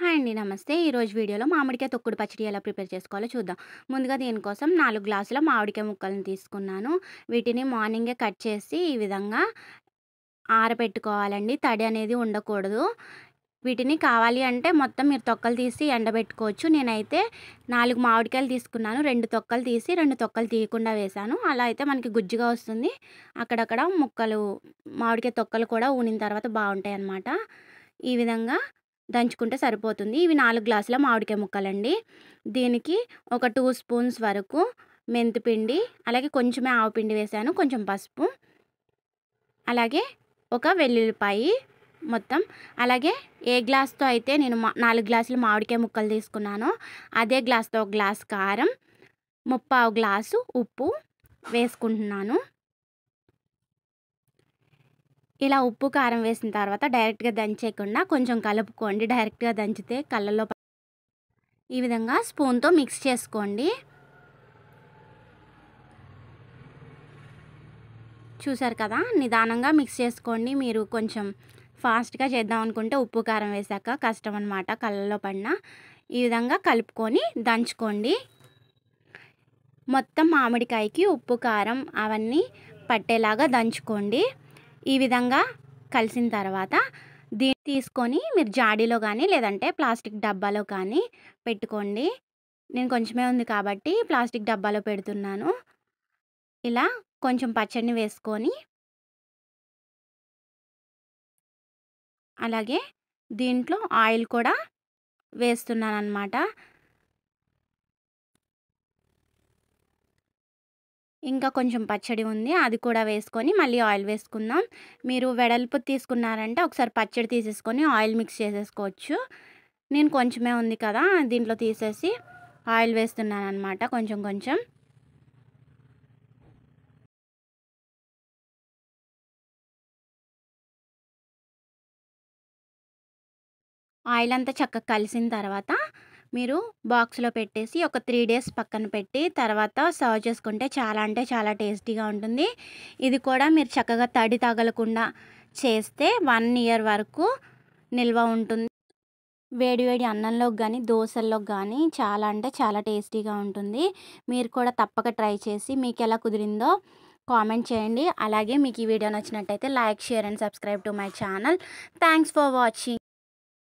hi అండి నమస్తే ఈరోజు వీడియోలో మామిడికాయ తొక్కుడు పచ్చడి ఎలా ప్రిపేర్ చేసుకోవాలో చూద్దాం ముందుగా దీనికోసం నాలుగు గ్లాసుల మామిడికాయ ముక్కలను తీసుకున్నాను వీటిని మార్నింగే కట్ చేసి ఈ విధంగా ఆరబెట్టుకోవాలండి తడి అనేది ఉండకూడదు వీటిని కావాలి అంటే మొత్తం మీరు తొక్కలు తీసి ఎండబెట్టుకోవచ్చు నేనైతే నాలుగు మామిడికాయలు తీసుకున్నాను రెండు తొక్కలు తీసి రెండు తొక్కలు తీయకుండా వేశాను అలా అయితే మనకి గుజ్జుగా వస్తుంది అక్కడక్కడ ముక్కలు మామిడికాయ తొక్కలు కూడా ఊనిన తర్వాత బాగుంటాయి అన్నమాట ఈ విధంగా దంచుకుంటే సరిపోతుంది ఇవి నాలుగు గ్లాసుల మామిడికాయ ముక్కలండి దీనికి ఒక టూ స్పూన్స్ వరకు మెంతిపిండి అలాగే కొంచెమే ఆవుపిండి వేసాను కొంచెం పసుపు అలాగే ఒక వెల్లుల్లిపాయి మొత్తం అలాగే ఏ గ్లాస్తో అయితే నేను నాలుగు గ్లాసులు మామిడికాయ ముక్కలు తీసుకున్నానో అదే గ్లాస్తో ఒక గ్లాస్ కారం ముప్పావు గ్లాసు ఉప్పు వేసుకుంటున్నాను ఇలా ఉప్పు కారం వేసిన తర్వాత డైరెక్ట్గా దంచేయకుండా కొంచెం కలుపుకోండి డైరెక్ట్గా దంచితే కళ్ళలో ఈ విధంగా స్పూన్తో మిక్స్ చేసుకోండి చూసారు కదా నిదానంగా మిక్స్ చేసుకోండి మీరు కొంచెం ఫాస్ట్గా చేద్దాం అనుకుంటే ఉప్పు కారం వేసాక కష్టం అనమాట కళ్ళలో పడిన ఈ విధంగా కలుపుకొని దంచుకోండి మొత్తం మామిడికాయకి ఉప్పు కారం అవన్నీ పట్టేలాగా దంచుకోండి ఈ విధంగా కలిసిన తర్వాత దీన్ని తీసుకొని మీరు జాడీలో కానీ లేదంటే ప్లాస్టిక్ డబ్బాలో కానీ పెట్టుకోండి నేను కొంచెమే ఉంది కాబట్టి ప్లాస్టిక్ డబ్బాలో పెడుతున్నాను ఇలా కొంచెం పచ్చడిని వేసుకొని అలాగే దీంట్లో ఆయిల్ కూడా వేస్తున్నాను అనమాట ఇంకా కొంచెం పచ్చడి ఉంది అది కూడా వేసుకొని మళ్ళీ ఆయిల్ వేసుకుందాం మీరు వెడల్పు తీసుకున్నారంటే ఒకసారి పచ్చడి తీసేసుకొని ఆయిల్ మిక్స్ చేసేసుకోవచ్చు నేను కొంచెమే ఉంది కదా దీంట్లో తీసేసి ఆయిల్ వేస్తున్నాను అనమాట కొంచెం కొంచెం ఆయిల్ అంతా చక్కగా కలిసిన తర్వాత మీరు బాక్స్లో పెట్టేసి ఒక త్రీ డేస్ పక్కన పెట్టి తర్వాత సర్వ్ చేసుకుంటే చాలా అంటే చాలా టేస్టీగా ఉంటుంది ఇది కూడా మీరు చక్కగా తడి తగలకుండా చేస్తే వన్ ఇయర్ వరకు నిల్వ ఉంటుంది వేడివేడి అన్నంలోకి కానీ దోశల్లో కానీ చాలా అంటే చాలా టేస్టీగా ఉంటుంది మీరు కూడా తప్పక ట్రై చేసి మీకు ఎలా కుదిరిందో కామెంట్ చేయండి అలాగే మీకు ఈ వీడియో నచ్చినట్టయితే like share and subscribe to my channel thanks for watching